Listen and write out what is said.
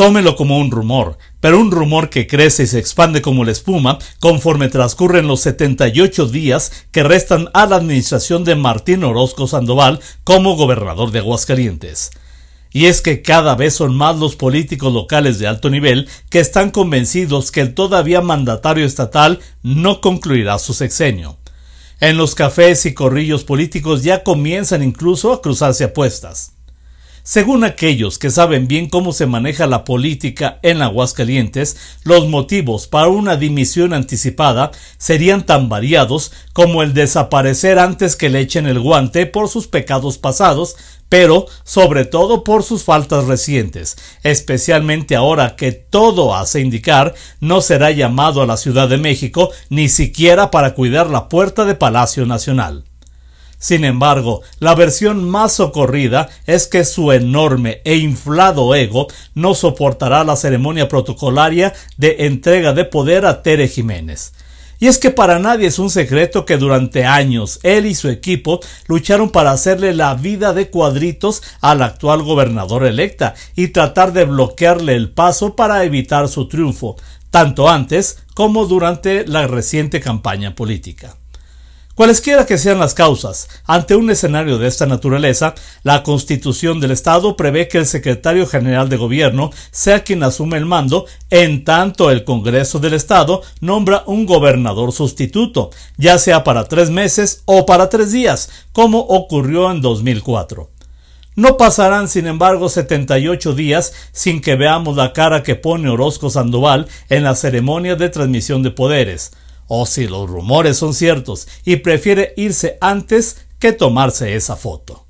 Tómelo como un rumor, pero un rumor que crece y se expande como la espuma conforme transcurren los 78 días que restan a la administración de Martín Orozco Sandoval como gobernador de Aguascalientes. Y es que cada vez son más los políticos locales de alto nivel que están convencidos que el todavía mandatario estatal no concluirá su sexenio. En los cafés y corrillos políticos ya comienzan incluso a cruzarse apuestas. Según aquellos que saben bien cómo se maneja la política en Aguascalientes, los motivos para una dimisión anticipada serían tan variados como el desaparecer antes que le echen el guante por sus pecados pasados, pero sobre todo por sus faltas recientes, especialmente ahora que todo hace indicar no será llamado a la Ciudad de México ni siquiera para cuidar la puerta de Palacio Nacional. Sin embargo, la versión más socorrida es que su enorme e inflado ego no soportará la ceremonia protocolaria de entrega de poder a Tere Jiménez. Y es que para nadie es un secreto que durante años él y su equipo lucharon para hacerle la vida de cuadritos al actual gobernador electa y tratar de bloquearle el paso para evitar su triunfo, tanto antes como durante la reciente campaña política. Cualesquiera que sean las causas, ante un escenario de esta naturaleza, la Constitución del Estado prevé que el secretario general de gobierno sea quien asume el mando, en tanto el Congreso del Estado nombra un gobernador sustituto, ya sea para tres meses o para tres días, como ocurrió en 2004. No pasarán, sin embargo, 78 días sin que veamos la cara que pone Orozco Sandoval en la ceremonia de transmisión de poderes o oh, si los rumores son ciertos y prefiere irse antes que tomarse esa foto.